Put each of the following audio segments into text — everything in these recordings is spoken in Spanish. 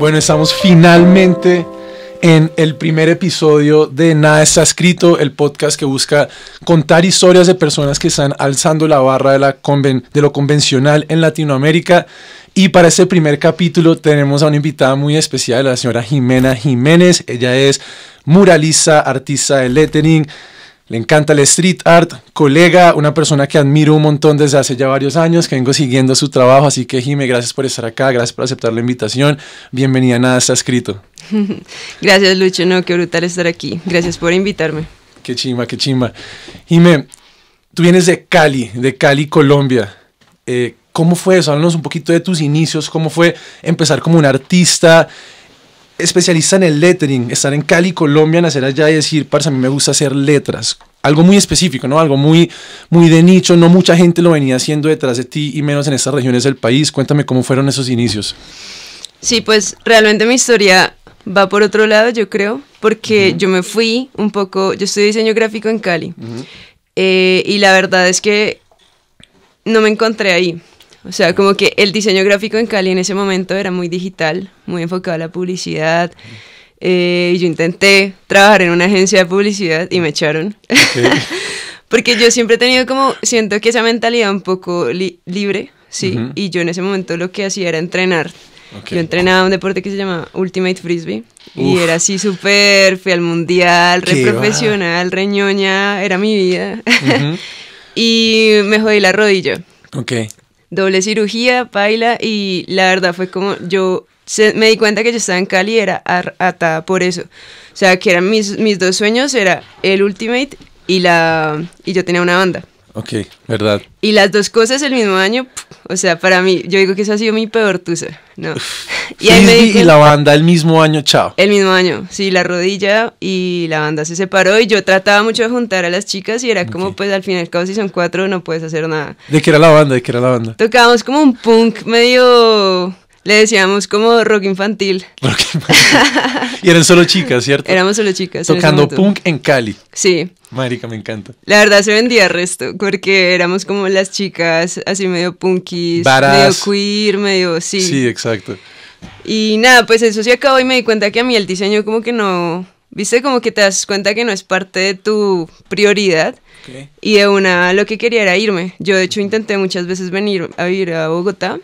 Bueno, estamos finalmente en el primer episodio de Nada está escrito, el podcast que busca contar historias de personas que están alzando la barra de, lo convencional en Latinoamérica. Y para este primer capítulo tenemos a una invitada muy especial, la señora Jimena Jiménez. Ella es muralista, artista de lettering, le encanta el street art, colega, una persona que admiro un montón desde hace ya varios años, que vengo siguiendo su trabajo, así que Jime, gracias por estar acá, gracias por aceptar la invitación, bienvenida a Nada Está Escrito. gracias Lucho, no, qué brutal estar aquí, gracias por invitarme. Qué chimba, qué chimba. Jime, tú vienes de Cali, de Cali, Colombia. Eh, ¿Cómo fue eso? Háblanos un poquito de tus inicios, cómo fue empezar como un artista, especialista en el lettering, estar en Cali, Colombia, nacer allá y decir, parce, a mí me gusta hacer letras. Algo muy específico, ¿no? Algo muy, muy de nicho, no mucha gente lo venía haciendo detrás de ti y menos en estas regiones del país. Cuéntame cómo fueron esos inicios. Sí, pues realmente mi historia va por otro lado, yo creo, porque yo me fui un poco, yo estudié diseño gráfico en Cali eh, y la verdad es que no me encontré ahí. O sea, como que el diseño gráfico en Cali en ese momento era muy digital, muy enfocado a la publicidad. Eh, yo intenté trabajar en una agencia de publicidad y me echaron. Porque yo siempre he tenido como, siento que esa mentalidad un poco libre, ¿sí? Y yo en ese momento lo que hacía era entrenar. Yo entrenaba un deporte que se llama Ultimate Frisbee. Y era así súper, fui al mundial, re profesional, era mi vida. y me jodí la rodilla. Ok doble cirugía, baila y la verdad fue como yo me di cuenta que yo estaba en Cali y era atada por eso. O sea, que eran mis, mis dos sueños, era el Ultimate y, la, y yo tenía una banda. Ok, verdad. Y las dos cosas el mismo año, o sea, para mí, yo digo que eso ha sido mi peor tusa, ¿no? y, y la banda el mismo año, chao. El mismo año, sí, la rodilla y la banda se separó y yo trataba mucho de juntar a las chicas y era como, pues al final, cabo si son cuatro no puedes hacer nada. ¿De qué era la banda? ¿De qué era la banda? Tocábamos como un punk medio le decíamos como rock infantil. y eran solo chicas, ¿cierto? Éramos solo chicas. Tocando punk en Cali. Sí. Marica, me encanta. La verdad se vendía resto, porque éramos como las chicas así medio punkies, medio queer, medio sí. Sí, exacto. Y nada, pues eso sí acabó y me di cuenta que a mí el diseño como que no, viste como que te das cuenta que no es parte de tu prioridad y de una lo que quería era irme. Yo de hecho intenté muchas veces venir a vivir a Bogotá.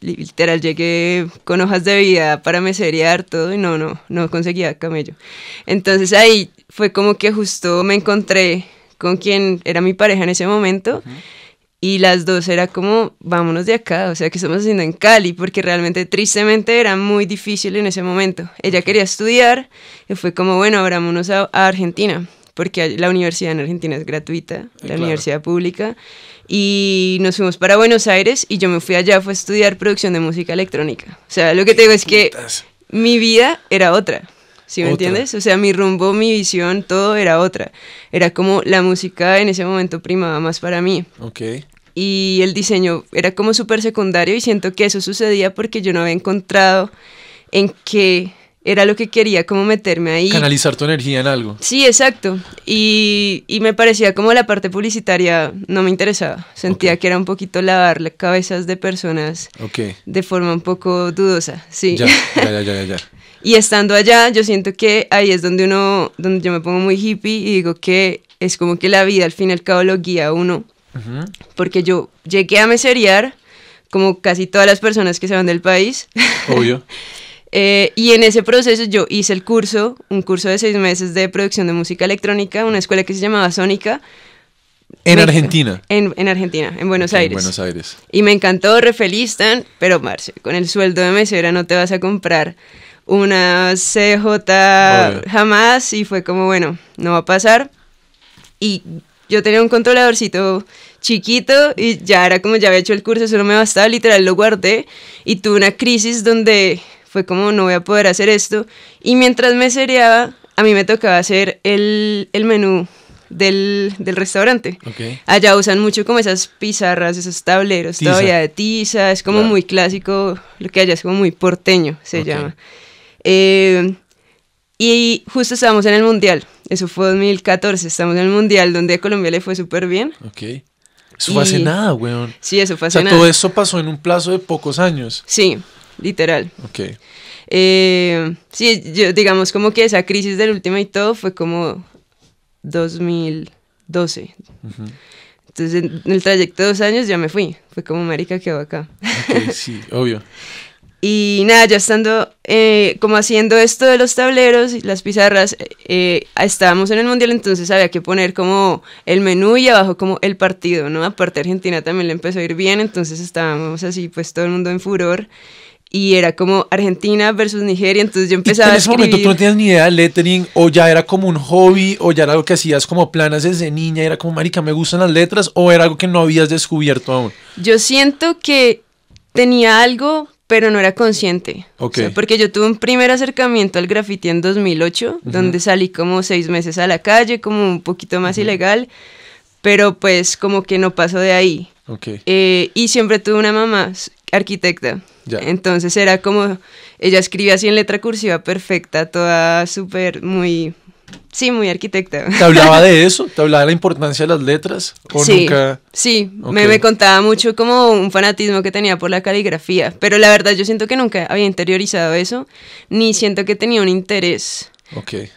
Literal, llegué con hojas de vida para meserear todo y no, no, no conseguía camello. Entonces ahí fue como que justo me encontré con quien era mi pareja en ese momento. Y las dos era como, vámonos de acá, o sea, que estamos haciendo en Cali? Porque realmente, tristemente, era muy difícil en ese momento. Ella quería estudiar y fue como, bueno, vámonos a Argentina porque la universidad en Argentina es gratuita, ah, la universidad pública, y nos fuimos para Buenos Aires y yo me fui allá, fue a estudiar producción de música electrónica. O sea, lo que te digo es que mi vida era otra. ¿Sí me entiendes? O sea, mi rumbo, mi visión, todo era otra. Era como la música en ese momento primaba más para mí. Y el diseño era como súper secundario y siento que eso sucedía porque yo no había encontrado en qué era lo que quería, como meterme ahí. Canalizar tu energía en algo. Sí, exacto. Y, y me parecía como la parte publicitaria no me interesaba. Sentía que era un poquito lavar las cabezas de personas okay. de forma un poco dudosa. Sí. Ya, ya, ya, ya, y estando allá, yo siento que ahí es donde uno, donde yo me pongo muy hippie y digo que es como que la vida al fin y al cabo lo guía a uno. Porque yo llegué a meseriar como casi todas las personas que se van del país. Obvio. Eh, y en ese proceso yo hice el curso, un curso de seis meses de producción de música electrónica, una escuela que se llamaba Sónica. En Argentina. En, Argentina, en Buenos Aires. En Buenos Aires. Y me encantó, re feliz pero Marcio, con el sueldo de mesera no te vas a comprar una CJ jamás. Y fue como, bueno, no va a pasar. Y yo tenía un controladorcito chiquito y ya era como ya había hecho el curso, eso no me bastaba, literal lo guardé y tuve una crisis donde fue como no voy a poder hacer esto. Y mientras me seriaba, a mí me tocaba hacer el, el menú del, del restaurante. Allá usan mucho como esas pizarras, esos tableros todavía de tiza, es como muy clásico, lo que allá es como muy porteño, se llama. Eh, y justo estábamos en el Mundial, eso fue 2014, estamos en el Mundial donde a Colombia le fue súper bien. Ok. Eso fue hace nada, weón. Sí, eso fue hace o sea, Todo eso pasó en un plazo de pocos años. Sí literal. Ok. Eh, sí, yo, digamos como que esa crisis del último y todo fue como 2012. Entonces, en el trayecto de dos años ya me fui. Fue como, marica, quedó acá. sí, obvio. Y nada, ya estando eh, como haciendo esto de los tableros y las pizarras, eh, eh, estábamos en el mundial, entonces había que poner como el menú y abajo como el partido, ¿no? Aparte Argentina también le empezó a ir bien, entonces estábamos así, pues todo el mundo en furor y era como Argentina versus Nigeria, entonces yo empezaba a escribir. En ese momento tú no tenías ni idea de lettering, o ya era como un hobby, o ya era algo que hacías como planas desde niña, era como, marica, me gustan las letras, o era algo que no habías descubierto aún. Yo siento que tenía algo, pero no era consciente. porque yo tuve un primer acercamiento al graffiti en 2008, donde salí como seis meses a la calle, como un poquito más ilegal, pero pues como que no pasó de ahí. Eh, y siempre tuve una mamá arquitecta. Entonces era como, ella escribía así en letra cursiva perfecta, toda súper, muy, sí, muy arquitecta. ¿Te hablaba de eso? ¿Te hablaba de la importancia de las letras? ¿O sí, nunca... sí, me, me, contaba mucho como un fanatismo que tenía por la caligrafía, pero la verdad yo siento que nunca había interiorizado eso, ni siento que tenía un interés.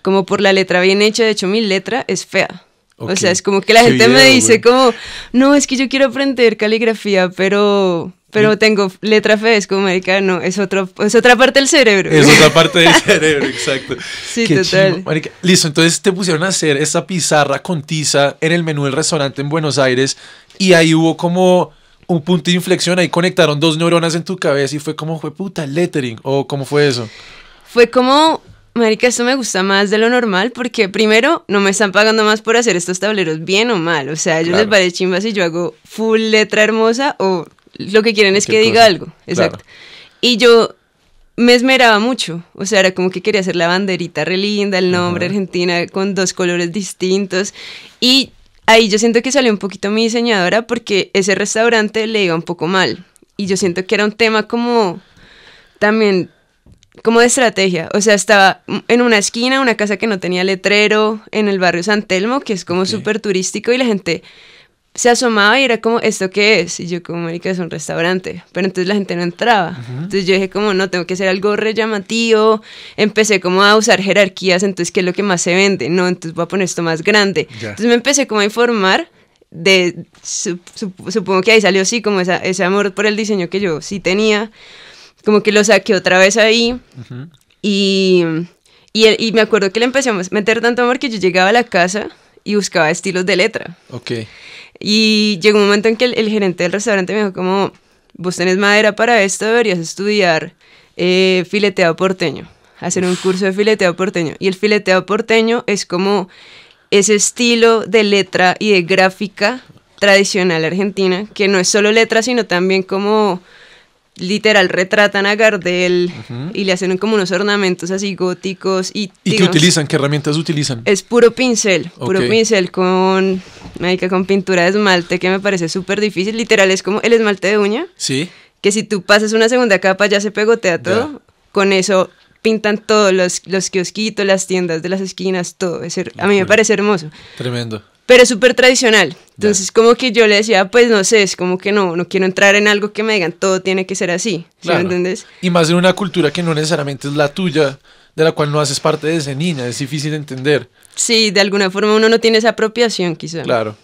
Como por la letra bien hecha, de hecho mi letra es fea. O sea, es como que la gente me dice como, no, es que yo quiero aprender caligrafía, pero pero tengo letra fe, es como americano, es, otro, es otra parte del cerebro. Es otra parte del cerebro, exacto. Sí, total. Listo, entonces te pusieron a hacer esa pizarra con tiza en el menú del restaurante en Buenos Aires y ahí hubo como un punto de inflexión, ahí conectaron dos neuronas en tu cabeza y fue como, fue puta, lettering, o cómo fue eso. Fue como, Marica, esto me gusta más de lo normal porque primero no me están pagando más por hacer estos tableros bien o mal. O sea, yo les paré chimbas y yo hago full letra hermosa o lo que quieren es que diga algo, exacto. Y yo me esmeraba mucho, o sea, era como que quería hacer la banderita relinda, el nombre Argentina con dos colores distintos y ahí yo siento que salió un poquito mi diseñadora porque ese restaurante le iba un poco mal y yo siento que era un tema como también como de estrategia, o sea, estaba en una esquina, una casa que no tenía letrero en el barrio San Telmo, que es como súper turístico y la gente se asomaba y era como, ¿esto qué es? Y yo como, marica, es un restaurante. Pero entonces la gente no entraba. Entonces yo dije como, no, tengo que hacer algo re llamativo. Empecé como a usar jerarquías, entonces, ¿qué es lo que más se vende? No, entonces voy a poner esto más grande. Entonces me empecé como a informar de, supongo que ahí salió así como ese amor por el diseño que yo sí tenía. Como que lo saqué otra vez ahí. y, y, y me acuerdo que le empecé a meter tanto amor que yo llegaba a la casa y buscaba estilos de letra. Ok. Y llegó un momento en que el, gerente del restaurante me dijo como, vos tenés madera para esto, deberías estudiar eh, fileteado porteño, hacer un curso de fileteado porteño. Y el fileteado porteño es como ese estilo de letra y de gráfica tradicional argentina, que no es solo letra, sino también como literal retratan a Gardel y le hacen como unos ornamentos así góticos y... ¿Y qué utilizan? ¿Qué herramientas utilizan? Es puro pincel, puro pincel con Marica, con pintura de esmalte que me parece súper difícil. Literal, es como el esmalte de uña. Sí. Que si tú pasas una segunda capa ya se pegotea todo. Con eso pintan todos los, los kiosquitos, las tiendas de las esquinas, todo. a mí me parece hermoso. Tremendo. Pero es súper tradicional. Entonces, como que yo le decía, pues no sé, es como que no, no quiero entrar en algo que me digan, todo tiene que ser así. me entiendes? Y más en una cultura que no necesariamente es la tuya de la cual no haces parte de Zenina, es difícil de entender. Sí, de alguna forma uno no tiene esa apropiación quizá. Claro.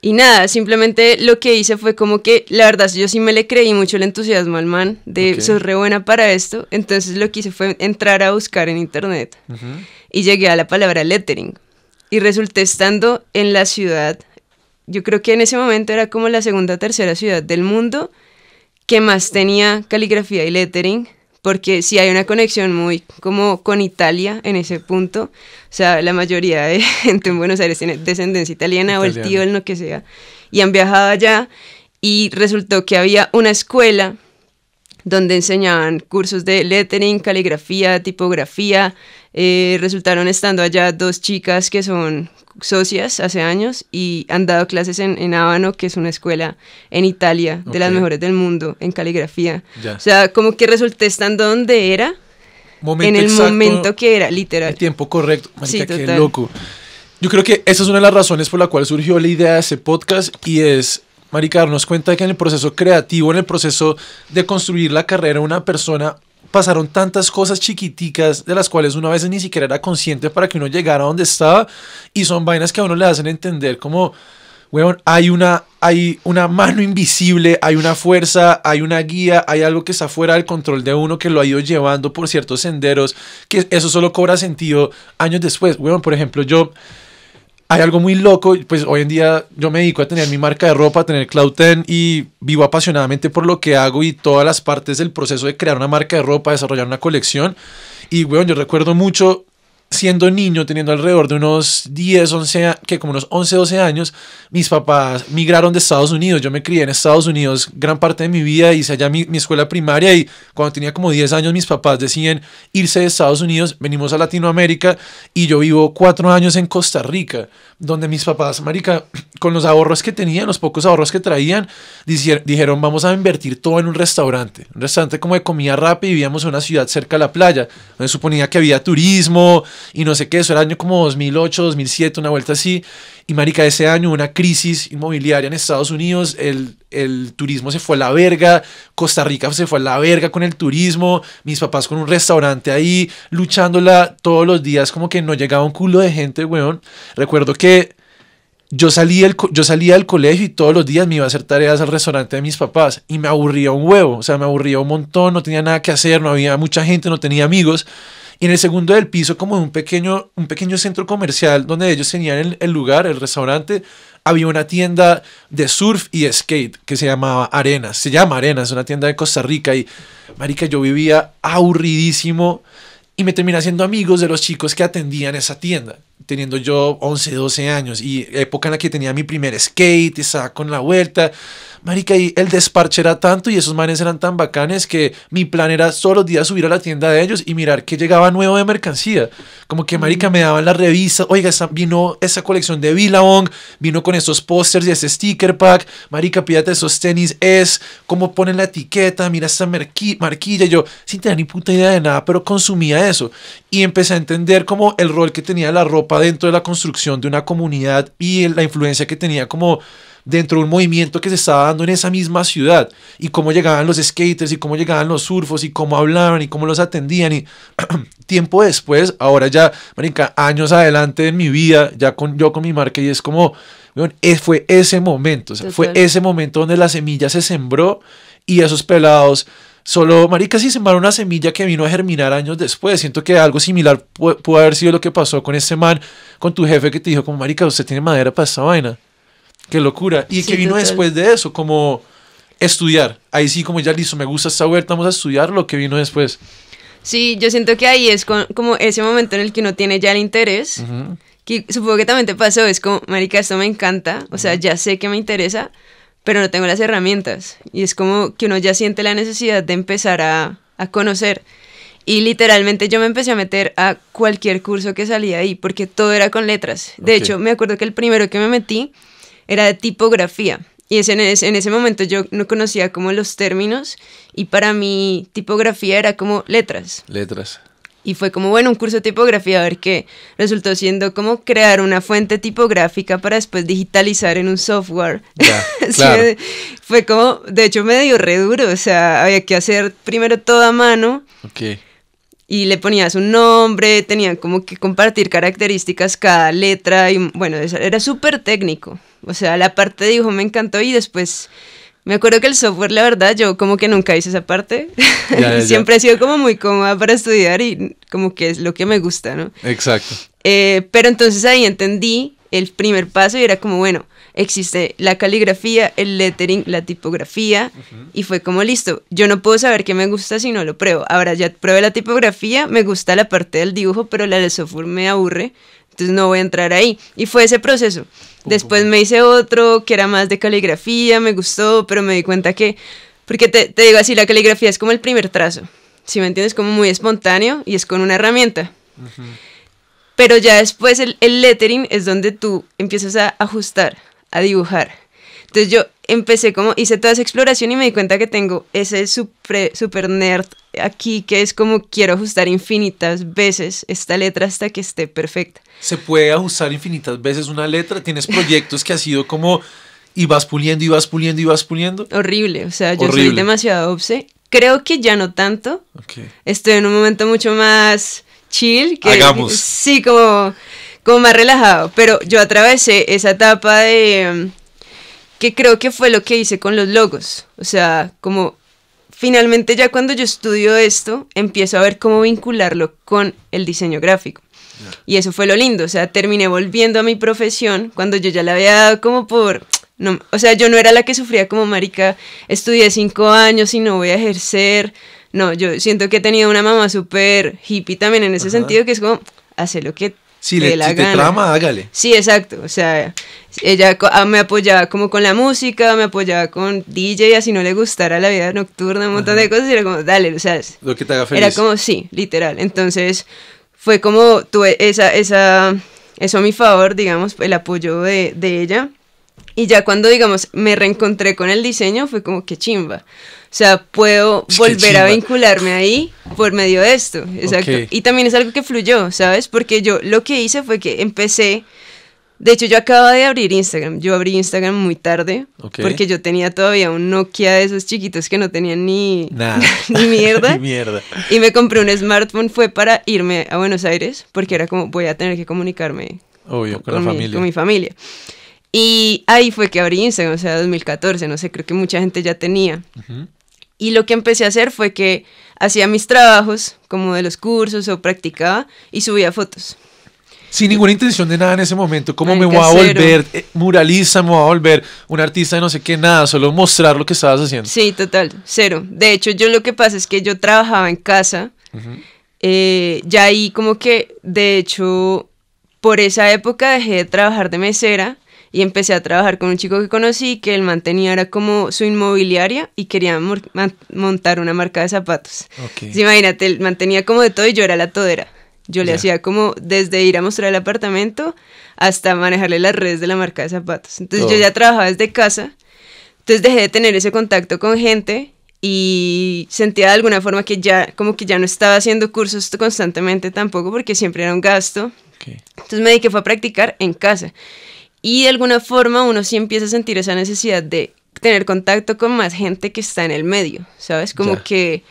Y nada, simplemente lo que hice fue como que, la verdad, yo sí me le creí mucho el entusiasmo al man de okay. sos re buena para esto. Entonces lo que hice fue entrar a buscar en internet y llegué a la palabra lettering. Y resulté estando en la ciudad, yo creo que en ese momento era como la segunda o tercera ciudad del mundo que más tenía caligrafía y lettering porque si hay una conexión muy como con Italia en ese punto. O sea, la mayoría de gente en Buenos Aires tiene descendencia italiana, italiana. o el tío, el no que sea, y han viajado allá y resultó que había una escuela donde enseñaban cursos de lettering, caligrafía, tipografía. Eh, resultaron estando allá dos chicas que son socias hace años y han dado clases en, en que es una escuela en Italia, de las mejores del mundo, en caligrafía. O sea, como que resulté estando donde era, en el momento que era, literal. El tiempo correcto. Marica, qué loco. Yo creo que esa es una de las razones por la cual surgió la idea de ese podcast y es Maricar, nos cuenta que en el proceso creativo, en el proceso de construir la carrera de una persona, pasaron tantas cosas chiquiticas de las cuales uno a veces ni siquiera era consciente para que uno llegara a donde estaba y son vainas que a uno le hacen entender como, weón, hay una, hay una mano invisible, hay una fuerza, hay una guía, hay algo que está fuera del control de uno que lo ha ido llevando por ciertos senderos, que eso solo cobra sentido años después. Weón, por ejemplo, yo hay algo muy loco, pues hoy en día yo me dedico a tener mi marca de ropa, a tener Cloud 10 y vivo apasionadamente por lo que hago y todas las partes del proceso de crear una marca de ropa, desarrollar una colección. Y, bueno, yo recuerdo mucho siendo niño, teniendo alrededor de unos 10, 11, que como unos 11, 12 años, mis papás migraron de Estados Unidos. Yo me crié en Estados Unidos gran parte de mi vida, hice allá mi, mi escuela primaria y cuando tenía como 10 años mis papás deciden irse de Estados Unidos, venimos a Latinoamérica y yo vivo cuatro años en Costa Rica, donde mis papás, marica, con los ahorros que tenían, los pocos ahorros que traían, dijeron vamos a invertir todo en un restaurante, un restaurante como de comida rápida y vivíamos en una ciudad cerca de la playa, donde suponía que había turismo, y no sé qué, eso era año como 2008, 2007, una vuelta así. Y marica, ese año una crisis inmobiliaria en Estados Unidos, el, turismo se fue a la verga, Costa Rica se fue a la verga con el turismo, mis papás con un restaurante ahí, luchándola todos los días, como que no llegaba un culo de gente, weón. Recuerdo que yo salía, el, yo salía del colegio y todos los días me iba a hacer tareas al restaurante de mis papás y me aburría un huevo, o sea, me aburría un montón, no tenía nada que hacer, no había mucha gente, no tenía amigos. Y en el segundo del piso, como un pequeño, un pequeño centro comercial donde ellos tenían el, lugar, el restaurante, había una tienda de surf y skate que se llamaba Arenas. Se llama Arenas, una tienda de Costa Rica. Y, marica, yo vivía aburridísimo y me terminé haciendo amigos de los chicos que atendían esa tienda teniendo yo 11, 12 años y época en la que tenía mi primer skate, estaba con la vuelta. Marica, y el desparche era tanto y esos manes eran tan bacanes que mi plan era todos los días subir a la tienda de ellos y mirar qué llegaba nuevo de mercancía. Como que, marica, me daban la revista oiga, esa, vino esa colección de Billabong, vino con esos pósters y ese sticker pack, marica, pídate esos tenis, es, como ponen la etiqueta, mira esta marquilla. Yo, sin tener ni puta idea de nada, pero consumía eso. Y empecé a entender como el rol que tenía la ropa dentro de la construcción de una comunidad y la influencia que tenía como dentro de un movimiento que se estaba dando en esa misma ciudad y cómo llegaban los skaters y cómo llegaban los surfos y cómo hablaban y cómo los atendían y tiempo después, ahora ya, marica, años adelante en mi vida, ya con yo con mi marca y es como, e, fue ese momento, fue ese momento donde la semilla se sembró y esos pelados Solo, marica, sí sembró una semilla que vino a germinar años después. Siento que algo similar pudo, haber sido lo que pasó con ese man, con tu jefe que te dijo, como, marica, usted tiene madera para esta vaina. Qué locura. Y que vino después de eso, como estudiar. Ahí sí, como ya listo, me gusta esta huerta, vamos a estudiar lo que vino después. Sí, yo siento que ahí es como ese momento en el que uno tiene ya el interés. Que supongo que también te pasó, es como, marica, esto me encanta, o sea, ya sé que me interesa, pero no tengo las herramientas. Y es como que uno ya siente la necesidad de empezar a, conocer. Y literalmente yo me empecé a meter a cualquier curso que salía ahí, porque todo era con letras. De hecho, me acuerdo que el primero que me metí era de tipografía. Y en, ese, en ese momento yo no conocía como los términos y para mí tipografía era como letras. Letras y fue como, bueno, un curso de tipografía, a ver qué. Resultó siendo como crear una fuente tipográfica para después digitalizar en un software. fue como, de hecho, medio reduro o sea, había que hacer primero todo a mano. Ok. Y le ponías un nombre, tenían como que compartir características cada letra, y bueno, era súper técnico. O sea, la parte de dibujo me encantó y después me acuerdo que el software, la verdad, yo como que nunca hice esa parte. Siempre he sido como muy cómoda para estudiar y como que es lo que me gusta, ¿no? Exacto. Eh, pero entonces ahí entendí el primer paso y era como, bueno, existe la caligrafía, el lettering, la tipografía, y fue como listo, yo no puedo saber qué me gusta si no lo pruebo. Ahora ya pruebe la tipografía, me gusta la parte del dibujo, pero la del software me aburre, entonces no voy a entrar ahí. Y fue ese proceso. Después me hice otro que era más de caligrafía, me gustó, pero me di cuenta que, porque te, te digo así, la caligrafía es como el primer trazo, si me entiendes, como muy espontáneo y es con una herramienta. Pero ya después el, lettering es donde tú empiezas a ajustar, a dibujar. Entonces yo empecé como, hice toda esa exploración y me di cuenta que tengo ese super, nerd aquí, que es como quiero ajustar infinitas veces esta letra hasta que esté perfecta. Se puede ajustar infinitas veces una letra, tienes proyectos que ha sido como, y vas puliendo, y vas puliendo, y vas puliendo. Horrible, o sea, yo soy demasiado obse. Creo que ya no tanto. Estoy en un momento mucho más chill. Que, Hagamos. Sí, como como más relajado. Pero yo atravesé esa etapa de que creo que fue lo que hice con los logos. O sea, como finalmente ya cuando yo estudio esto, empiezo a ver cómo vincularlo con el diseño gráfico. Y eso fue lo lindo, o sea, terminé volviendo a mi profesión cuando yo ya la había dado como por... No, o sea, yo no era la que sufría como marica, estudié cinco años y no voy a ejercer. No, yo siento que he tenido una mamá súper hippie también en ese sentido, que es como, hace lo que si, te hágale. Sí, exacto. O sea, ella ah, me apoyaba como con la música, me apoyaba con DJ, así no le gustara la vida nocturna, un montón de cosas, y era como, dale, o sea. Lo que te haga feliz. Era como, sí, literal. Entonces, fue como tuve esa, esa, eso a mi favor, digamos, el apoyo de, de ella. Y ya cuando, digamos, me reencontré con el diseño, fue como que chimba. O sea, puedo volver a vincularme ahí por medio de esto. Exacto. Y también es algo que fluyó, ¿sabes? Porque yo lo que hice fue que empecé. De hecho, yo acababa de abrir Instagram. Yo abrí Instagram muy tarde porque yo tenía todavía un Nokia de esos chiquitos que no tenían ni, mierda. Y me compré un smartphone. Fue para irme a Buenos Aires porque era como voy a tener que comunicarme con mi familia. Y ahí fue que abrí Instagram, o sea, 2014, no sé, creo que mucha gente ya tenía. Y lo que empecé a hacer fue que hacía mis trabajos, como de los cursos o practicaba, y subía fotos. Sin ninguna intención de nada en ese momento, ¿cómo me voy a volver muraliza eh, muralista, me voy a volver un artista de no sé qué, nada, solo mostrar lo que estabas haciendo? Sí, total, cero. De hecho, yo lo que pasa es que yo trabajaba en casa, eh, ya ahí como que, de hecho, por esa época dejé de trabajar de mesera y empecé a trabajar con un chico que conocí que él mantenía era como su inmobiliaria y quería montar una marca de zapatos. imagínate, él mantenía como de todo y yo era la todera. Yo le hacía como desde ir a mostrar el apartamento hasta manejarle las redes de la marca de zapatos. Entonces yo oh. ya trabajaba desde casa, entonces dejé de tener ese contacto con gente y sentía de alguna forma que ya como que ya no estaba haciendo cursos constantemente tampoco porque siempre era un gasto. Entonces me dediqué fue a practicar en casa y de alguna forma uno sí empieza a sentir esa necesidad de tener contacto con más gente que está en el medio, ¿sabes? Como que...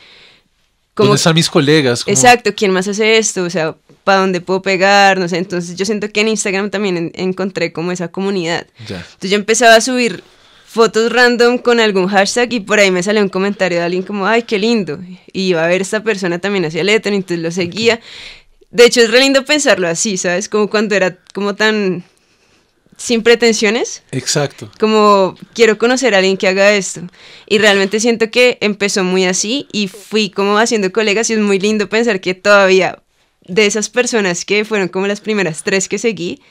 Como, ¿Dónde están mis colegas? Exacto, ¿quién más hace esto? O sea, ¿para dónde puedo pegar? No sé, entonces yo siento que en Instagram también encontré como esa comunidad. Entonces yo empezaba a subir fotos random con algún hashtag y por ahí me salió un comentario de alguien como, ay, qué lindo. Y iba a ver esta persona también hacía letra, entonces lo seguía. De hecho, es re lindo pensarlo así, ¿sabes? Como cuando era como tan sin pretensiones. Exacto. Como quiero conocer a alguien que haga esto. Y realmente siento que empezó muy así y fui como haciendo colegas y es muy lindo pensar que todavía de esas personas que fueron como las primeras tres que seguí,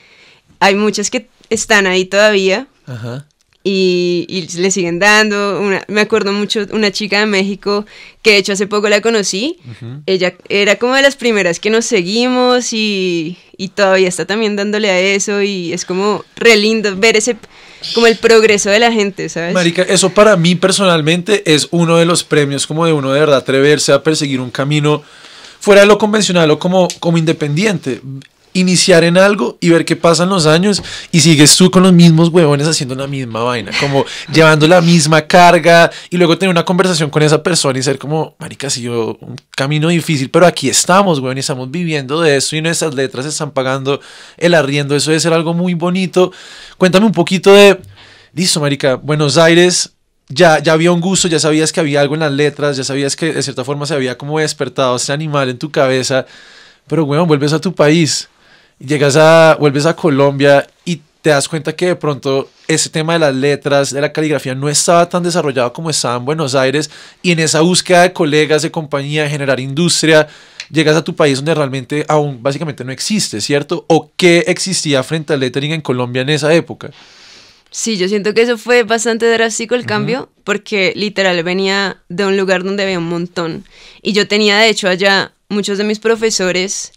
hay muchas que están ahí todavía. Ajá y, le siguen dando. me acuerdo mucho una chica de México que de hecho hace poco la conocí. Ella era como de las primeras que nos seguimos y, todavía está también dándole a eso y es como re lindo ver ese como el progreso de la gente, ¿sabes? Marica, eso para mí personalmente es uno de los premios como de uno de verdad atreverse a perseguir un camino fuera de lo convencional o como, como independiente iniciar en algo y ver qué pasan los años y sigues tú con los mismos huevones haciendo la misma vaina, como llevando la misma carga y luego tener una conversación con esa persona y ser como, marica, si yo un camino difícil, pero aquí estamos, huevón, y estamos viviendo de eso y nuestras letras están pagando el arriendo, eso debe ser algo muy bonito. Cuéntame un poquito de, listo, marica, Buenos Aires, ya, ya había un gusto, ya sabías que había algo en las letras, ya sabías que de cierta forma se había como despertado ese animal en tu cabeza, pero, huevón, vuelves a tu país llegas a, vuelves a Colombia y te das cuenta que de pronto ese tema de las letras, de la caligrafía, no estaba tan desarrollado como estaba en Buenos Aires y en esa búsqueda de colegas, de compañía, de generar industria, llegas a tu país donde realmente aún básicamente no existe, ¿cierto? ¿O qué existía frente al lettering en Colombia en esa época? Sí, yo siento que eso fue bastante drástico el cambio, porque literal venía de un lugar donde había un montón. Y yo tenía, de hecho, allá muchos de mis profesores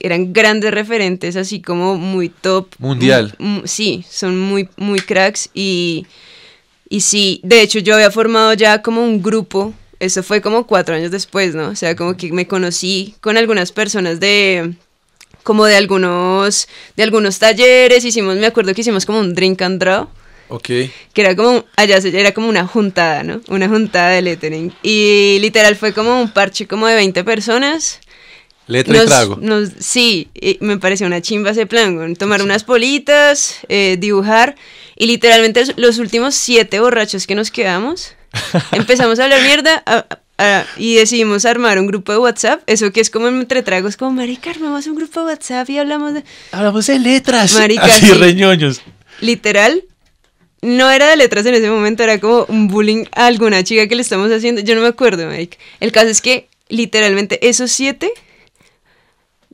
eran grandes referentes, así como muy top. Mundial. sí, son muy, muy cracks y, y sí, de hecho yo había formado ya como un grupo, eso fue como cuatro años después, ¿no? O sea, como que me conocí con algunas personas de como de algunos, de algunos talleres, hicimos, me acuerdo que hicimos como un drink and draw. Ok. Que era como, allá era como una juntada, ¿no? Una juntada de lettering. Y literal fue como un parche como de 20 personas Letra y trago. sí, me pareció una chimba ese plan, tomar unas politas, eh, dibujar, y literalmente los últimos siete borrachos que nos quedamos, empezamos a hablar mierda, y decidimos armar un grupo de WhatsApp, eso que es como entre tragos, como, marica, armamos un grupo de WhatsApp y hablamos de... Hablamos de letras. Marica, Así, reñoños. Literal, no era de letras en ese momento, era como un bullying a alguna chica que le estamos haciendo, yo no me acuerdo, Mike. El caso es que literalmente esos siete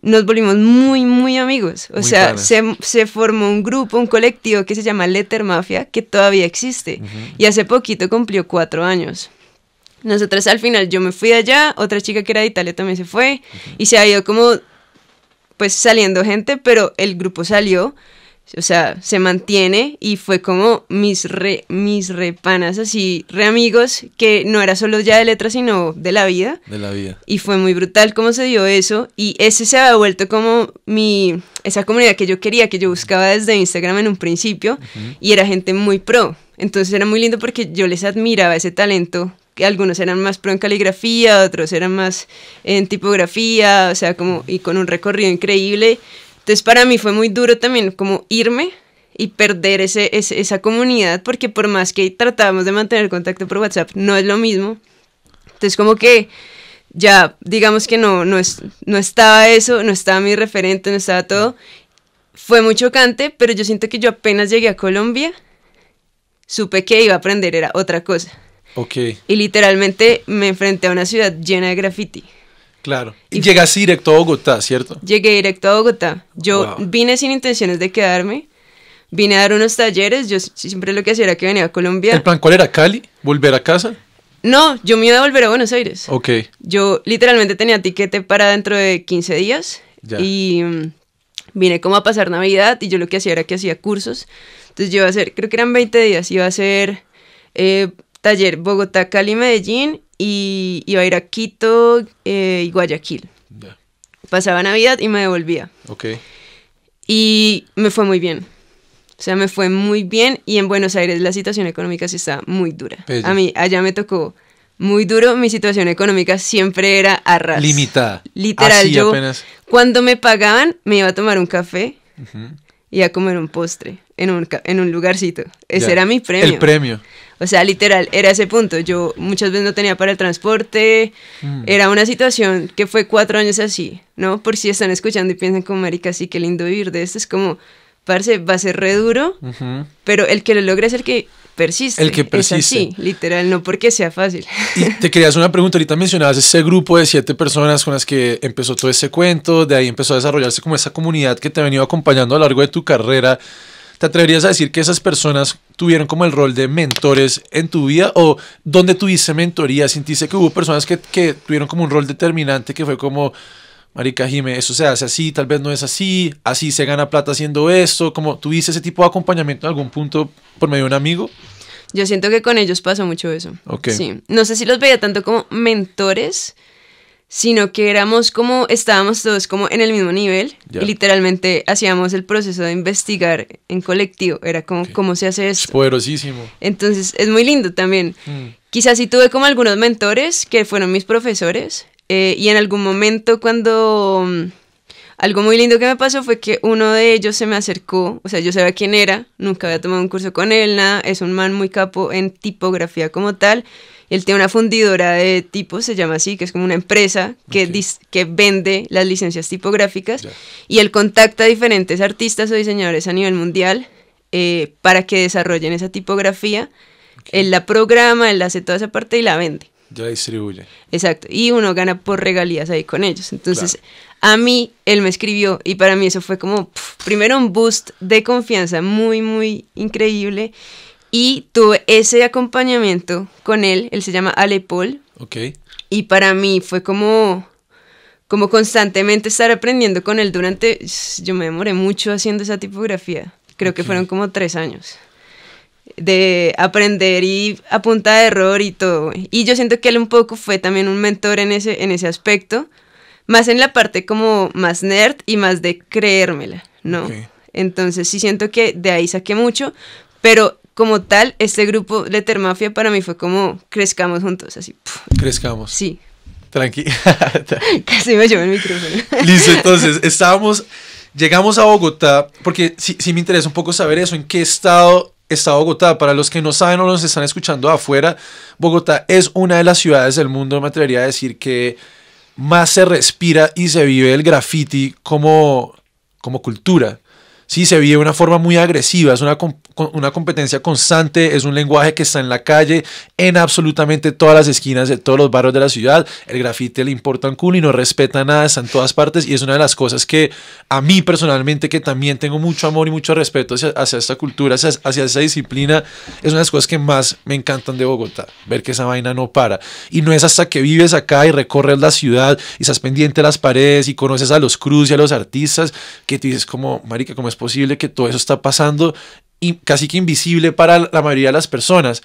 nos volvimos muy, muy amigos. O sea, se, se, formó un grupo, un colectivo que se llama Letter Mafia, que todavía existe. Y hace poquito cumplió cuatro años. Nosotras al final, yo me fui allá, otra chica que era de Italia también se fue, y se ha ido como, pues saliendo gente, pero el grupo salió o sea, se mantiene y fue como mis re, mis repanas así, re amigos, que no era solo ya de letras, sino de la vida. De la vida. Y fue muy brutal cómo se dio eso y ese se ha vuelto como mi, esa comunidad que yo quería, que yo buscaba desde Instagram en un principio y era gente muy pro. Entonces era muy lindo porque yo les admiraba ese talento que algunos eran más pro en caligrafía, otros eran más en tipografía, o sea, como y con un recorrido increíble, entonces para mí fue muy duro también como irme y perder ese, esa comunidad, porque por más que tratábamos de mantener contacto por WhatsApp, no es lo mismo. Entonces como que ya, digamos que no, no, es, no estaba eso, no estaba mi referente, no estaba todo. Fue muy chocante, pero yo siento que yo apenas llegué a Colombia, supe que iba a aprender, era otra cosa. Ok. Y literalmente me enfrenté a una ciudad llena de graffiti. Claro. Y, directo a Bogotá, ¿cierto? Llegué directo a Bogotá. Yo vine sin intenciones de quedarme. Vine a dar unos talleres. Yo siempre lo que hacía era que venía a Colombia. ¿El plan cuál era? ¿Cali? ¿Volver a casa? No, yo me iba a volver a Buenos Aires. Ok. Yo literalmente tenía tiquete para dentro de 15 días. Y mm, vine como a pasar Navidad y yo lo que hacía era que hacía cursos. Entonces yo iba a hacer, creo que eran 20 días, iba a hacer eh, taller Bogotá, Cali, Medellín y iba a ir a Quito eh, y Guayaquil. Pasaba Navidad y me devolvía. Ok. Y me fue muy bien. O sea, me fue muy bien y en Buenos Aires la situación económica sí está muy dura. A mí allá me tocó muy duro, mi situación económica siempre era a Limitada. Literal, Así apenas. cuando me pagaban me iba a tomar un café y a comer un postre en un, en un lugarcito. Ese era mi premio. El premio. O sea, literal, era ese punto. Yo muchas veces no tenía para el transporte. Mm. Era una situación que fue cuatro años así, ¿no? Por si están escuchando y piensan como, marica, sí, qué lindo vivir de esto. Es como, parce, va a ser re duro, pero el que lo logra es el que persiste. El que persiste. literal, no porque sea fácil. te quería hacer una pregunta, ahorita mencionabas ese grupo de siete personas con las que empezó todo ese cuento, de ahí empezó a desarrollarse como esa comunidad que te ha venido acompañando a lo largo de tu carrera. ¿Te atreverías a decir que esas personas tuvieron como el rol de mentores en tu vida o dónde tuviste mentoría? ¿Sintiste que hubo personas que, tuvieron como un rol determinante que fue como, Marica Jime, eso se hace así, tal vez no es así, así se gana plata haciendo esto? Como tuviste ese tipo de acompañamiento en algún punto por medio de un amigo? Yo siento que con ellos pasó mucho eso. Sí. No sé si los veía tanto como mentores, sino que éramos como, estábamos todos como en el mismo nivel y literalmente hacíamos el proceso de investigar en colectivo, era como como cómo se hace esto. Es poderosísimo. Entonces es muy lindo también. Mm. Quizás sí tuve como algunos mentores que fueron mis profesores eh, y en algún momento cuando... Mm, algo muy lindo que me pasó fue que uno de ellos se me acercó, o sea, yo sabía quién era, nunca había tomado un curso con él, nada, es un man muy capo en tipografía como tal, él tiene una fundidora de tipos, se llama así, que es como una empresa que, que vende las licencias tipográficas. Y él contacta a diferentes artistas o diseñadores a nivel mundial eh, para que desarrollen esa tipografía. Él la programa, él hace toda esa parte y la vende. Ya distribuye. Exacto. Y uno gana por regalías ahí con ellos. Entonces, a mí él me escribió y para mí eso fue como, primero un boost de confianza muy, muy increíble. Y tuve ese acompañamiento con él, él se llama Ale Paul. Ok. Y para mí fue como, como constantemente estar aprendiendo con él durante, yo me demoré mucho haciendo esa tipografía, creo que fueron como tres años de aprender y a punta de error y todo. Y yo siento que él un poco fue también un mentor en ese, en ese aspecto, más en la parte como más nerd y más de creérmela, ¿no? Entonces sí siento que de ahí saqué mucho, pero como tal, este grupo de Mafia para mí fue como crezcamos juntos, así. Crezcamos. Sí. Tranqui. Casi me llevo el micrófono. Listo, entonces, estábamos, llegamos a Bogotá, porque sí, sí me interesa un poco saber eso, en qué estado está Bogotá. Para los que no saben o nos están escuchando afuera, Bogotá es una de las ciudades del mundo, me atrevería a decir que más se respira y se vive el graffiti como, como cultura. Sí, se vive de una forma muy agresiva, es una, una competencia constante, es un lenguaje que está en la calle, en absolutamente todas las esquinas de todos los barrios de la ciudad. El grafite le importa un culo y no respeta nada, está en todas partes y es una de las cosas que a mí personalmente, que también tengo mucho amor y mucho respeto hacia, esta cultura, hacia, esa disciplina, es una de las cosas que más me encantan de Bogotá, ver que esa vaina no para. Y no es hasta que vives acá y recorres la ciudad y estás pendiente de las paredes y conoces a los cruz y a los artistas que te dices como, marica, ¿cómo es posible que todo eso está pasando y casi que invisible para la mayoría de las personas.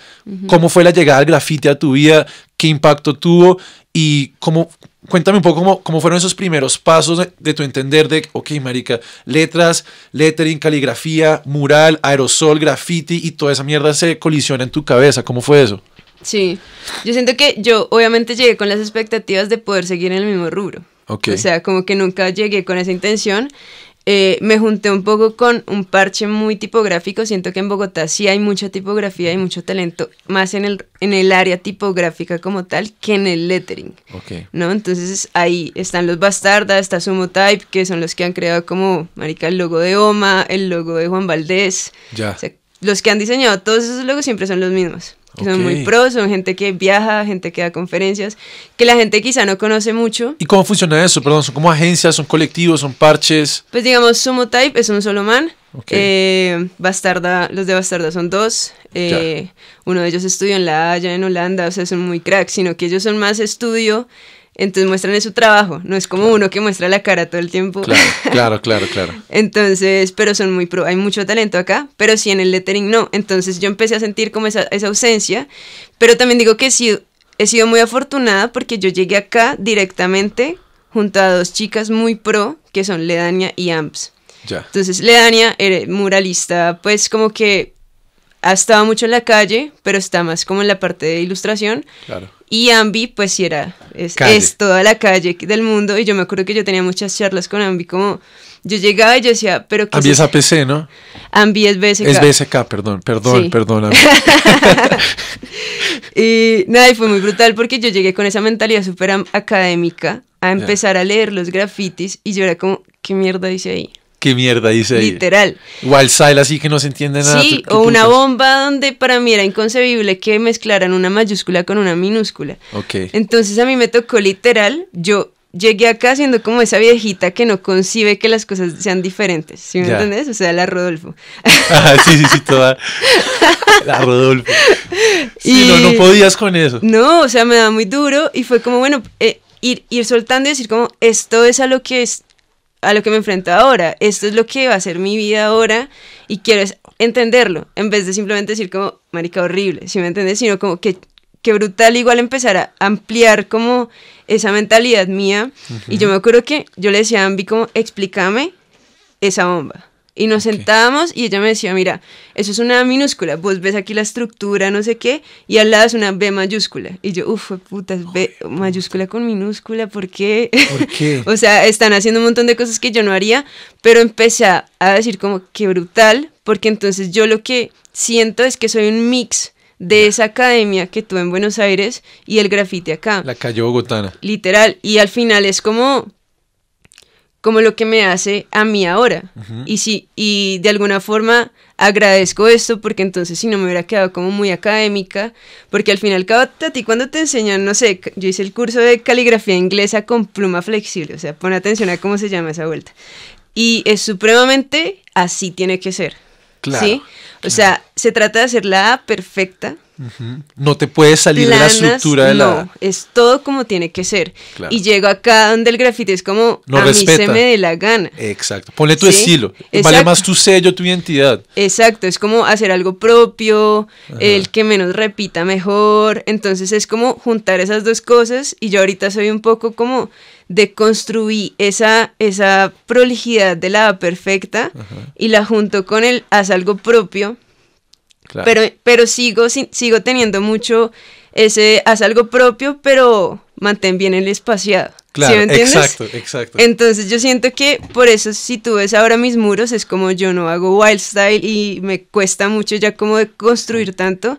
¿Cómo fue la llegada del grafite a tu vida? ¿Qué impacto tuvo? Y cómo, cuéntame un poco cómo, cómo fueron esos primeros pasos de, tu entender de, ok, marica, letras, lettering, caligrafía, mural, aerosol, graffiti y toda esa mierda se colisiona en tu cabeza. ¿Cómo fue eso? Sí, yo siento que yo obviamente llegué con las expectativas de poder seguir en el mismo rubro. O sea, como que nunca llegué con esa intención. Eh, me junté un poco con un parche muy tipográfico. Siento que en Bogotá sí hay mucha tipografía y mucho talento, más en el, en el área tipográfica como tal que en el lettering. ¿no? Entonces ahí están los bastardas, está Sumo Type, que son los que han creado como, marica, el logo de Oma, el logo de Juan Valdés. Ya. los que han diseñado todos esos logos siempre son los mismos son muy pros, son gente que viaja, gente que da conferencias, que la gente quizá no conoce mucho. ¿Y cómo funciona eso? Perdón, ¿son como agencias, son colectivos, son parches? Pues digamos, Sumo Type es un solo man. Eh, los de Bastarda son dos. Eh, uno de ellos estudió en La Haya, en Holanda, o sea, son muy crack sino que ellos son más estudio entonces muestran su trabajo, no es como uno que muestra la cara todo el tiempo. Claro, claro, claro, claro. Entonces, pero son muy pro, hay mucho talento acá, pero sí en el lettering no. Entonces yo empecé a sentir como esa, esa ausencia, pero también digo que sido he sido muy afortunada porque yo llegué acá directamente junto a dos chicas muy pro, que son Ledania y Amps. Ya. Entonces Ledania, muralista, pues como que ha estado mucho en la calle, pero está más como en la parte de ilustración. Claro. Y Ambi, pues sí era, es, toda la calle del mundo. Y yo me acuerdo que yo tenía muchas charlas con Ambi, como yo llegaba y yo decía, pero que. Ambi es APC, ¿no? Ambi es BSK. Es BSK, perdón, perdón, perdón, perdón. y nada, y fue muy brutal porque yo llegué con esa mentalidad súper académica a empezar a leer los grafitis y yo era como, ¿qué mierda dice ahí? qué mierda dice ahí. Literal. Wildside así que no se entiende nada. Sí, o una bomba donde para mí era inconcebible que mezclaran una mayúscula con una minúscula. Ok. Entonces a mí me tocó literal, yo llegué acá siendo como esa viejita que no concibe que las cosas sean diferentes, ¿sí me entiendes? O sea, la Rodolfo. Ajá, ah, sí, sí, sí, toda la Rodolfo. Sí, no, no podías con eso. No, o sea, me da muy duro y fue como, bueno, eh, ir, ir soltando y decir como, esto es a lo que es, a lo que me enfrento ahora, esto es lo que va a ser mi vida ahora y quiero entenderlo, en vez de simplemente decir como, marica, horrible, si me entiendes, sino como que, que brutal igual empezar a ampliar como esa mentalidad mía. Y yo me acuerdo que yo le decía a Ambi como, explícame esa bomba. Y nos sentábamos y ella me decía, mira, eso es una minúscula, vos ves aquí la estructura, no sé qué, y al lado es una B mayúscula. Y yo, uff, puta, es B mayúscula con minúscula, ¿por qué? ¿Por qué? o sea, están haciendo un montón de cosas que yo no haría, pero empecé a decir como, qué brutal, porque entonces yo lo que siento es que soy un mix de esa academia que tuve en Buenos Aires y el grafite acá. La calle bogotana. Literal, y al final es como como lo que me hace a mí ahora. Y sí, y de alguna forma agradezco esto porque entonces si no me hubiera quedado como muy académica, porque al final cabo ti cuando te enseñan, no sé, yo hice el curso de caligrafía inglesa con pluma flexible, o sea, pon atención a cómo se llama esa vuelta. Y es supremamente así tiene que ser. ¿Sí? O sea, se trata de hacer la A perfecta no te puedes salir de la estructura de la. No, es todo como tiene que ser. Y llego acá donde el grafite es como no a mí se me dé la gana. Exacto. Ponle tu estilo. Vale más tu sello, tu identidad. Exacto. Es como hacer algo propio, el que menos repita mejor. Entonces es como juntar esas dos cosas. Y yo ahorita soy un poco como deconstruí esa, esa prolijidad de la perfecta y la junto con el haz algo propio pero, pero sigo, sigo teniendo mucho ese, haz algo propio, pero mantén bien el espaciado. Claro, exacto, exacto. Entonces yo siento que por eso si tú ves ahora mis muros es como yo no hago wild style y me cuesta mucho ya como de construir tanto,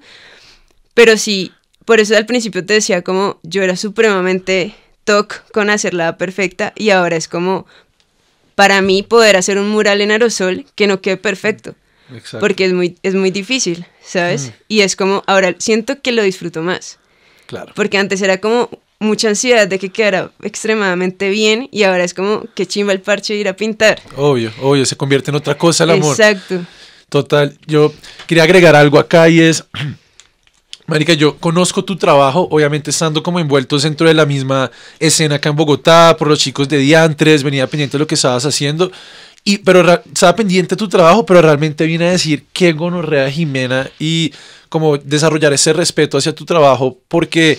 pero sí, por eso al principio te decía como yo era supremamente toc con hacerla perfecta y ahora es como para mí poder hacer un mural en aerosol que no quede perfecto, porque es muy, es muy difícil, ¿sabes? Mm. Y es como, ahora siento que lo disfruto más. Claro. Porque antes era como mucha ansiedad de que quedara extremadamente bien y ahora es como que chimba el parche ir a pintar. Obvio, obvio, se convierte en otra cosa el amor. Exacto. Total, yo quería agregar algo acá y es... Marica, yo conozco tu trabajo, obviamente estando como envueltos dentro de la misma escena acá en Bogotá, por los chicos de Diantres, venía pendiente de lo que estabas haciendo, pero estaba pendiente de tu trabajo, pero realmente vine a decir qué gonorrea Jimena y como desarrollar ese respeto hacia tu trabajo porque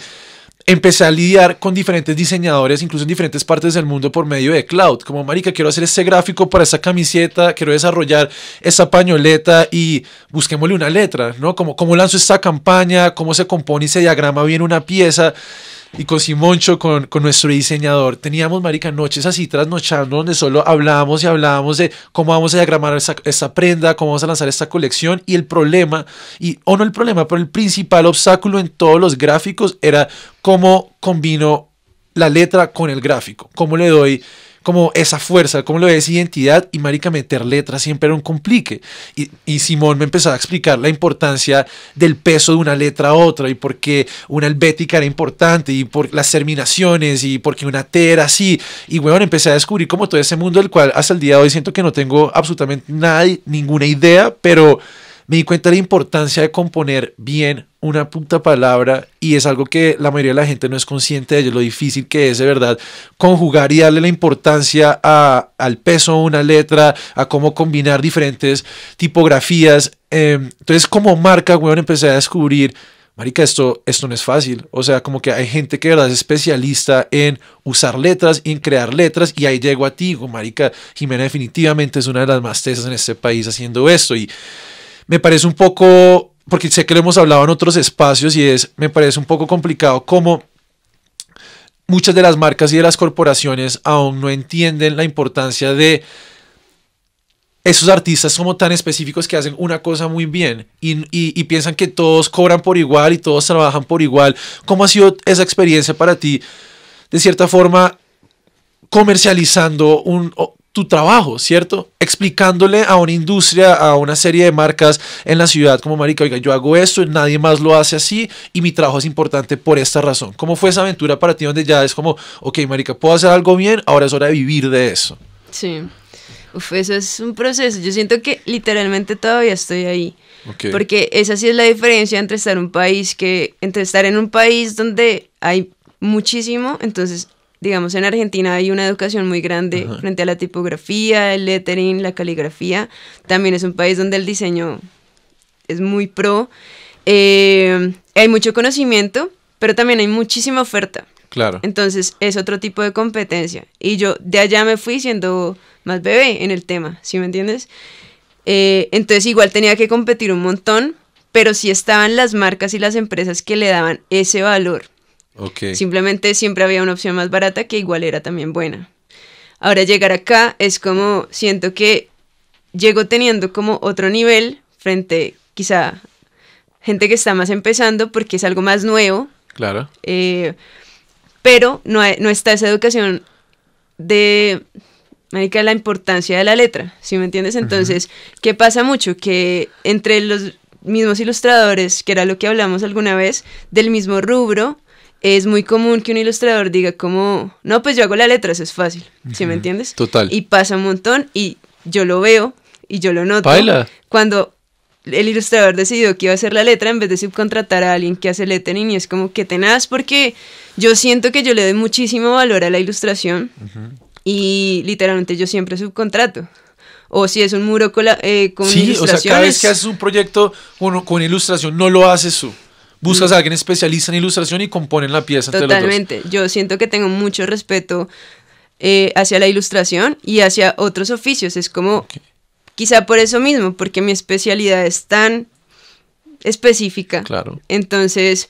empecé a lidiar con diferentes diseñadores, incluso en diferentes partes del mundo por medio de cloud. Como, marica, quiero hacer este gráfico para esa camiseta, quiero desarrollar esa pañoleta y busquémosle una letra, ¿no? Como, cómo lanzo esta campaña, cómo se compone y se diagrama bien una pieza y con Simoncho, con, nuestro diseñador, teníamos, marica, noches así trasnochando donde solo hablábamos y hablábamos de cómo vamos a diagramar esta, prenda, cómo vamos a lanzar esta colección y el problema, y, o no el problema, pero el principal obstáculo en todos los gráficos era cómo combino la letra con el gráfico, cómo le doy como esa fuerza, como lo es identidad y marica meter letras siempre era un complique. Y, Simón me empezó a explicar la importancia del peso de una letra a otra y por qué una helvética era importante y por las terminaciones y por qué una T era así. Y bueno, empecé a descubrir como todo ese mundo del cual hasta el día de hoy siento que no tengo absolutamente nada, ninguna idea, pero me di cuenta de la importancia de componer bien una punta palabra y es algo que la mayoría de la gente no es consciente de lo difícil que es de verdad conjugar y darle la importancia a, al peso de una letra, a cómo combinar diferentes tipografías. Em, entonces, como marca, bueno, empecé a descubrir Marica, esto, esto no es fácil. O sea, como que hay gente que verdad es especialista en usar letras y en crear letras. Y ahí llego a ti, Marica, Jimena definitivamente es una de las más tesas en este país haciendo esto. Y me parece un poco, porque sé que lo hemos hablado en otros espacios y es, me parece un poco complicado cómo muchas de las marcas y de las corporaciones aún no entienden la importancia de esos artistas como tan específicos que hacen una cosa muy bien y, piensan que todos cobran por igual y todos trabajan por igual. ¿Cómo ha sido esa experiencia para ti, de cierta forma, comercializando un, tu trabajo, ¿cierto? Explicándole a una industria, a una serie de marcas en la ciudad como Marica, oiga, yo hago esto, nadie más lo hace así y mi trabajo es importante por esta razón. ¿Cómo fue esa aventura para ti donde ya es como, ok, Marica, puedo hacer algo bien, ahora es hora de vivir de eso? Sí. Uf, eso es un proceso. Yo siento que literalmente todavía estoy ahí. Porque esa sí es la diferencia entre estar un país que, entre estar en un país donde hay muchísimo, entonces digamos, en Argentina hay una educación muy grande frente a la tipografía, el lettering, la caligrafía. También es un país donde el diseño es muy pro. Eh, hay mucho conocimiento, pero también hay muchísima oferta. Claro. Entonces es otro tipo de competencia. Y yo de allá me fui siendo más bebé en el tema, ¿sí me entiendes? Eh, entonces igual tenía que competir un montón, pero sí estaban las marcas y las empresas que le daban ese valor Simplemente siempre había una opción más barata que igual era también buena. Ahora llegar acá es como, siento que llego teniendo como otro nivel frente quizá gente que está más empezando porque es algo más nuevo. Claro. Eh, pero no, no está esa educación de, la importancia de la letra, ¿sí me entiendes? Entonces, ¿qué pasa mucho? Que entre los mismos ilustradores, que era lo que hablamos alguna vez, del mismo rubro, es muy común que un ilustrador diga como, no, pues yo hago la letra, eso es fácil, ¿sí me entiendes? Total. Y pasa un montón y yo lo veo y yo lo noto. Cuando el ilustrador decidió que iba a hacer la letra en vez de subcontratar a alguien que hace lettering y es como que tenaz porque yo siento que yo le doy muchísimo valor a la ilustración y literalmente yo siempre subcontrato o si es un muro eh, con, sí, O sea, cada vez que haces un proyecto con ilustración, no lo haces tú buscas mm. a alguien especialista en ilustración y componen la pieza. Totalmente, yo siento que tengo mucho respeto eh, hacia la ilustración y hacia otros oficios, es como, quizá por eso mismo, porque mi especialidad es tan específica. Claro. Entonces,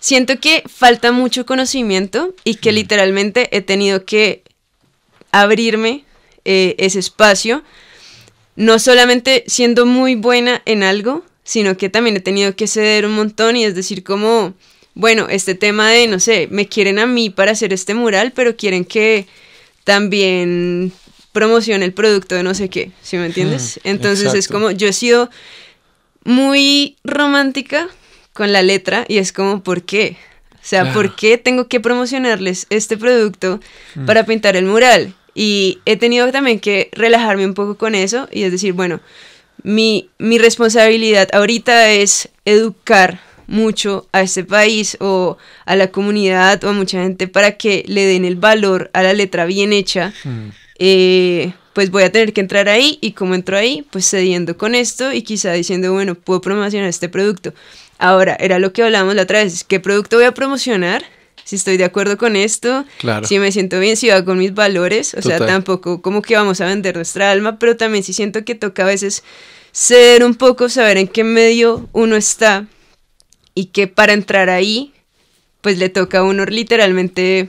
siento que falta mucho conocimiento y que mm. literalmente he tenido que abrirme eh, ese espacio, no solamente siendo muy buena en algo, sino que también he tenido que ceder un montón y es decir, como, bueno, este tema de, no sé, me quieren a mí para hacer este mural, pero quieren que también promocione el producto de no sé qué, ¿sí me entiendes? Hmm, Entonces es como, yo he sido muy romántica con la letra y es como, ¿por qué? O sea, ¿por qué tengo que promocionarles este producto hmm. para pintar el mural? Y he tenido también que relajarme un poco con eso y es decir, bueno, mi, responsabilidad ahorita es educar mucho a este país o a la comunidad o a mucha gente para que le den el valor a la letra bien hecha, mm. eh, pues voy a tener que entrar ahí y como entro ahí, pues cediendo con esto y quizá diciendo, bueno, puedo promocionar este producto. Ahora, era lo que hablábamos la otra vez, ¿qué producto voy a promocionar? si estoy de acuerdo con esto, claro. si me siento bien, si va con mis valores, o sea, tampoco como que vamos a vender nuestra alma, pero también si siento que toca a veces ceder un poco, saber en qué medio uno está y que para entrar ahí, pues le toca a uno literalmente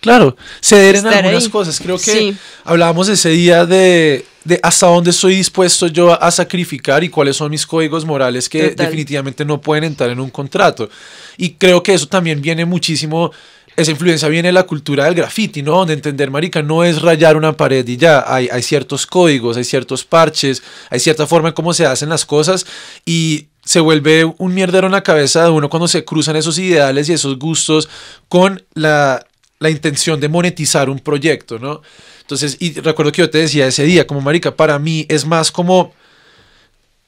Claro, ceder en algunas cosas. Creo que hablábamos ese día de de hasta dónde estoy dispuesto yo a sacrificar y cuáles son mis códigos morales que definitivamente no pueden entrar en un contrato. Y creo que eso también viene muchísimo, esa influencia viene de la cultura del graffiti, ¿no? Donde entender, marica, no es rayar una pared y ya, hay, hay ciertos códigos, hay ciertos parches, hay cierta forma en cómo se hacen las cosas y se vuelve un mierdero en la cabeza de uno cuando se cruzan esos ideales y esos gustos con la, la intención de monetizar un proyecto, ¿no? Entonces, y recuerdo que yo te decía ese día, como marica, para mí es más como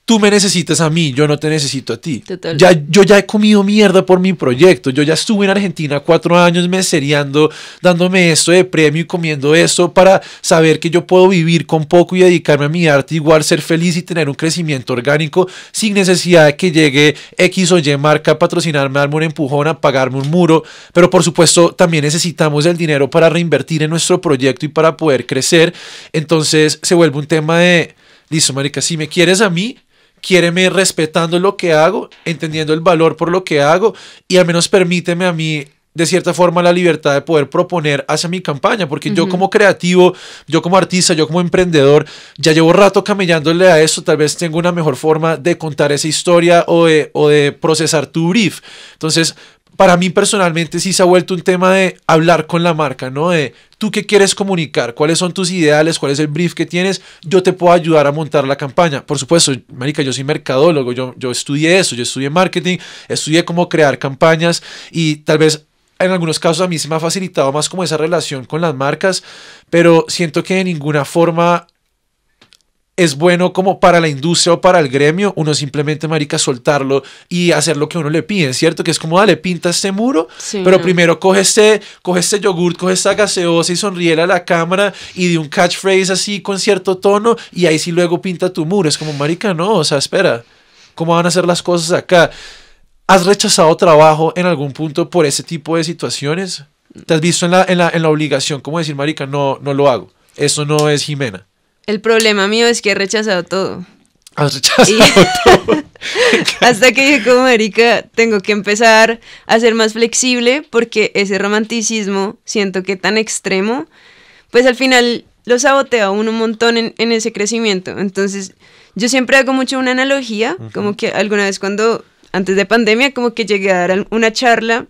tú me necesitas a mí, yo no te necesito a ti. Ya, yo ya he comido mierda por mi proyecto. Yo ya estuve en Argentina cuatro años meseriando, dándome esto de premio y comiendo esto para saber que yo puedo vivir con poco y dedicarme a mi arte, igual ser feliz y tener un crecimiento orgánico sin necesidad de que llegue X o Y marca a patrocinarme, darme un empujón, a pagarme un muro. Pero por supuesto, también necesitamos el dinero para reinvertir en nuestro proyecto y para poder crecer. Entonces se vuelve un tema de. Listo, marica, si me quieres a mí, quiéreme respetando lo que hago, entendiendo el valor por lo que hago y al menos permíteme a mí de cierta forma la libertad de poder proponer hacia mi campaña, porque yo como creativo, yo como artista, yo como emprendedor, ya llevo rato camellándole a eso, tal vez tengo una mejor forma de contar esa historia o de procesar tu brief. Entonces, para mí personalmente sí se ha vuelto un tema de hablar con la marca, ¿no? De tú qué quieres comunicar, cuáles son tus ideales, cuál es el brief que tienes, yo te puedo ayudar a montar la campaña. Por supuesto, Marica, yo soy mercadólogo, yo, yo estudié eso, yo estudié marketing, estudié cómo crear campañas y tal vez en algunos casos a mí se me ha facilitado más como esa relación con las marcas, pero siento que de ninguna forma es bueno como para la industria o para el gremio, uno simplemente, marica, soltarlo y hacer lo que uno le pide, ¿cierto? Que es como, dale, pinta este muro, pero primero coge este, coge este yogurt, coge esta gaseosa y sonríe a la cámara y de un catchphrase así con cierto tono y ahí sí luego pinta tu muro. Es como, marica, no, o sea, espera, ¿cómo van a hacer las cosas acá? ¿Has rechazado trabajo en algún punto por ese tipo de situaciones? ¿Te has visto en la, obligación, como decir, marica, no, no lo hago? Eso no es Jimena. El problema mío es que he rechazado todo. Has rechazado todo. Hasta que dije, como Erika, tengo que empezar a ser más flexible porque ese romanticismo, siento que tan extremo, pues al final lo sabotea uno un montón en, ese crecimiento. Entonces, yo siempre hago mucho una analogía, como que alguna vez cuando, antes de pandemia, como que llegué a dar una charla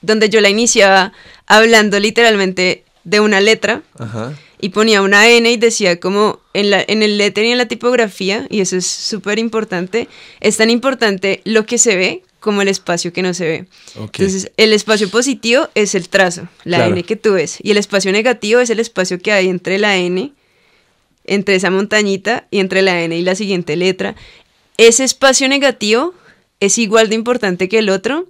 donde yo la iniciaba hablando literalmente de una letra. Ajá y ponía una N y decía como en, la, en el letter y en la tipografía, y eso es súper importante, es tan importante lo que se ve como el espacio que no se ve. Entonces, el espacio positivo es el trazo, la N que tú ves, y el espacio negativo es el espacio que hay entre la N, entre esa montañita y entre la N y la siguiente letra. Ese espacio negativo es igual de importante que el otro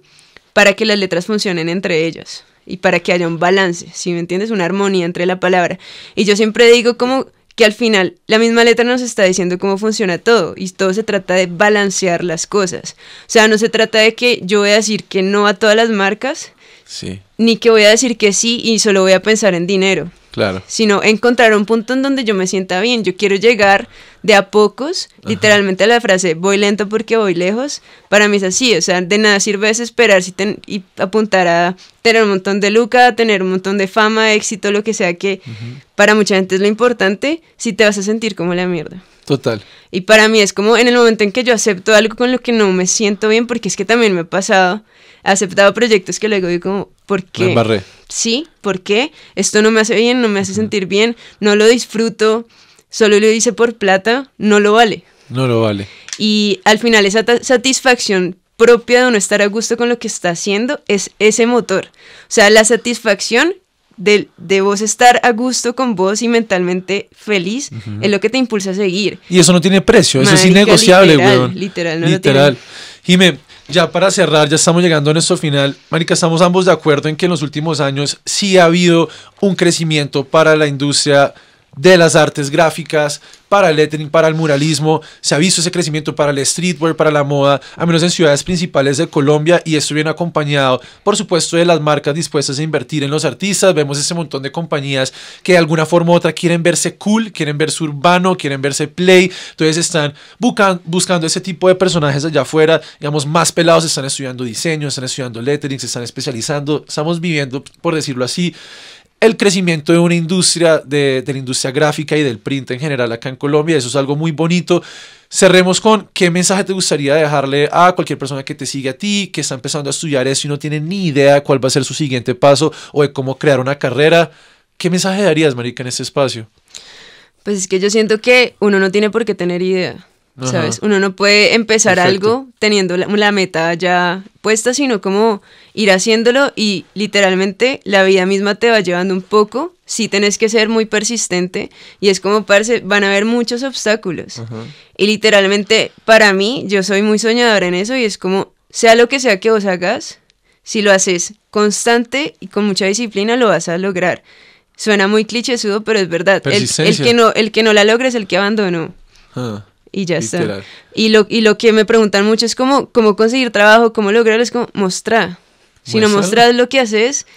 para que las letras funcionen entre ellas y para que haya un balance, si me entiendes, una armonía entre la palabra. Y yo siempre digo como que al final la misma letra nos está diciendo cómo funciona todo y todo se trata de balancear las cosas. O sea, no se trata de que yo voy a decir que no a todas las marcas, ni que voy a decir que sí y solo voy a pensar en dinero. Sino encontrar un punto en donde yo me sienta bien. Yo quiero llegar de a pocos, literalmente a la frase, voy lento porque voy lejos. Para mí es así, o sea, de nada sirve esperar si y apuntar a tener un montón de luca, tener un montón de fama, éxito, lo que sea, que para mucha gente es lo importante, si te vas a sentir como la mierda. Total. Y para mí es como en el momento en que yo acepto algo con lo que no me siento bien, porque es que también me ha pasado, he aceptado proyectos que luego digo como, ¿por qué? sí, ¿por qué? Esto no me hace bien, no me hace sentir bien, no lo disfruto, solo lo hice por plata, no lo vale. No lo vale. Y al final esa satisfacción propia de no estar a gusto con lo que está haciendo es ese motor. O sea, la satisfacción de, de, vos estar a gusto con vos y mentalmente feliz es lo que te impulsa a seguir. Y eso no tiene precio, eso es innegociable, literal, Literal, no literal. Ya para cerrar, ya estamos llegando a nuestro final. Marica, estamos ambos de acuerdo en que en los últimos años sí ha habido un crecimiento para la industria de las artes gráficas, para el lettering, para el muralismo. Se ha visto ese crecimiento para el streetwear, para la moda, a menos en ciudades principales de Colombia y esto viene acompañado, por supuesto, de las marcas dispuestas a invertir en los artistas. Vemos ese montón de compañías que de alguna forma u otra quieren verse cool, quieren verse urbano, quieren verse play. Entonces están buscando ese tipo de personajes allá afuera, digamos, más pelados, están estudiando diseño, están estudiando lettering, se están especializando. Estamos viviendo, por decirlo así, el crecimiento de una industria, de, la industria gráfica y del print en general acá en Colombia. Eso es algo muy bonito. Cerremos con qué mensaje te gustaría dejarle a cualquier persona que te sigue a ti, que está empezando a estudiar eso y no tiene ni idea cuál va a ser su siguiente paso o de cómo crear una carrera. ¿Qué mensaje darías, Marica, en este espacio? Pues es que yo siento que uno no tiene por qué tener idea. Uno no puede empezar algo teniendo la, meta ya puesta, sino como ir haciéndolo y literalmente la vida misma te va llevando un poco. si tenés que ser muy persistente y es como, parece van a haber muchos obstáculos. Y literalmente, para mí, yo soy muy soñador en eso y es como, sea lo que sea que vos hagas, si lo haces constante y con mucha disciplina, lo vas a lograr. Suena muy clichésudo, pero es verdad. El, que no, el que no la logra es el que abandonó. Ah y ya está. Y lo, y lo que me preguntan mucho es cómo, cómo conseguir trabajo, cómo lograr, es como mostrar. Si no mostras lo que haces,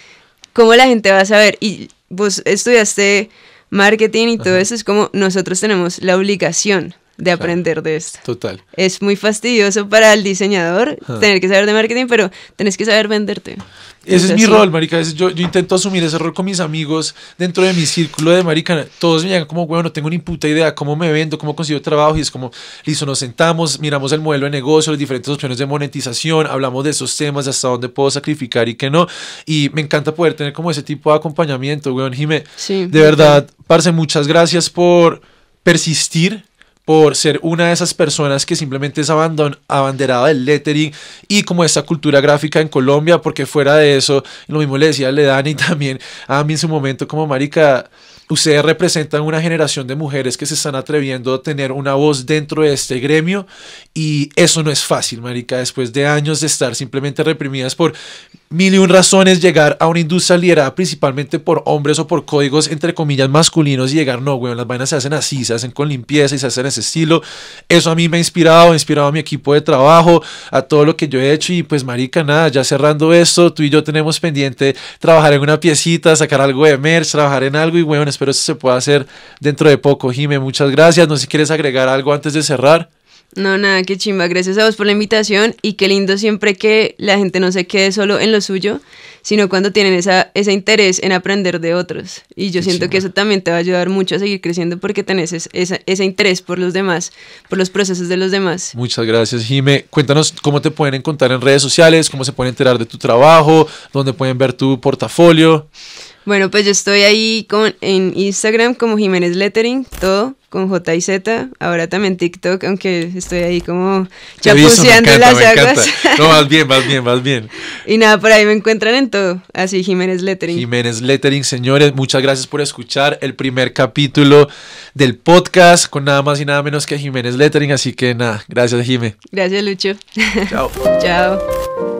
¿cómo la gente va a saber? Y vos estudiaste marketing y todo eso, es como nosotros tenemos la obligación de aprender de esto. Total. Es muy fastidioso para el diseñador tener que saber de marketing, pero tenés que saber venderte. Ese es mi rol, marica. Yo, intento asumir ese rol con mis amigos dentro de mi círculo de marica. Todos me llegan como, bueno, no tengo ni puta idea cómo me vendo, cómo consigo trabajo. Y es como, listo, nos sentamos, miramos el modelo de negocio, las diferentes opciones de monetización, hablamos de esos temas, de hasta dónde puedo sacrificar y qué no. Y me encanta poder tener como ese tipo de acompañamiento, weón. Jime, sí, de verdad, Parce, muchas gracias por persistir por ser una de esas personas que simplemente es abanderada del lettering y como esta cultura gráfica en Colombia, porque fuera de eso, lo mismo le decía a Ledani también a mí en su momento como marica, ustedes representan una generación de mujeres que se están atreviendo a tener una voz dentro de este gremio y eso no es fácil, marica, después de años de estar simplemente reprimidas por mil y un razones llegar a una industria liderada principalmente por hombres o por códigos entre comillas masculinos y llegar, no, weón, las vainas se hacen así, se hacen con limpieza y se hacen ese estilo. Eso a mí me ha inspirado, ha inspirado a mi equipo de trabajo, a todo lo que yo he hecho y pues marica, nada, ya cerrando esto, tú y yo tenemos pendiente trabajar en una piecita, sacar algo de merch, trabajar en algo y weón, espero eso se pueda hacer dentro de poco. Jime, muchas gracias. No sé si quieres agregar algo antes de cerrar. No, nada, qué chimba. Gracias a vos por la invitación y qué lindo siempre que la gente no se quede solo en lo suyo, sino cuando tienen esa, ese interés en aprender de otros. Y yo siento que eso también te va a ayudar mucho a seguir creciendo porque tenés ese, interés por los demás, por los procesos de los demás. Muchas gracias, Jime. Cuéntanos cómo te pueden encontrar en redes sociales, cómo se pueden enterar de tu trabajo, dónde pueden ver tu portafolio. Bueno, pues yo estoy ahí con, en Instagram como Jiménez Lettering, todo con J y Z, ahora también TikTok, aunque estoy ahí como chapuceando las aguas. No, más bien, más bien, más bien. Y nada, por ahí me encuentran en todo, así Jiménez Lettering. Jiménez Lettering, señores, muchas gracias por escuchar el primer capítulo del podcast con nada más y nada menos que Jiménez Lettering, así que nada, gracias Jimé. Gracias Lucho. Chao. Chao.